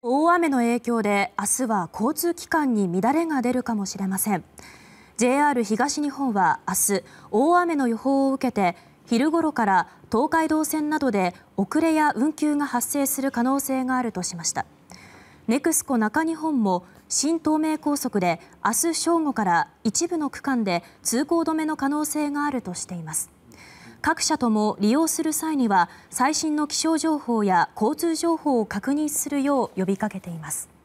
大雨の影響で明日は交通機関に乱れが出るかもしれません JR 東日本は明日大雨の予報を受けて昼ごろから東海道線などで遅れや運休が発生する可能性があるとしました n e x o 中日本も新東名高速で明日正午から一部の区間で通行止めの可能性があるとしています各社とも利用する際には最新の気象情報や交通情報を確認するよう呼びかけています。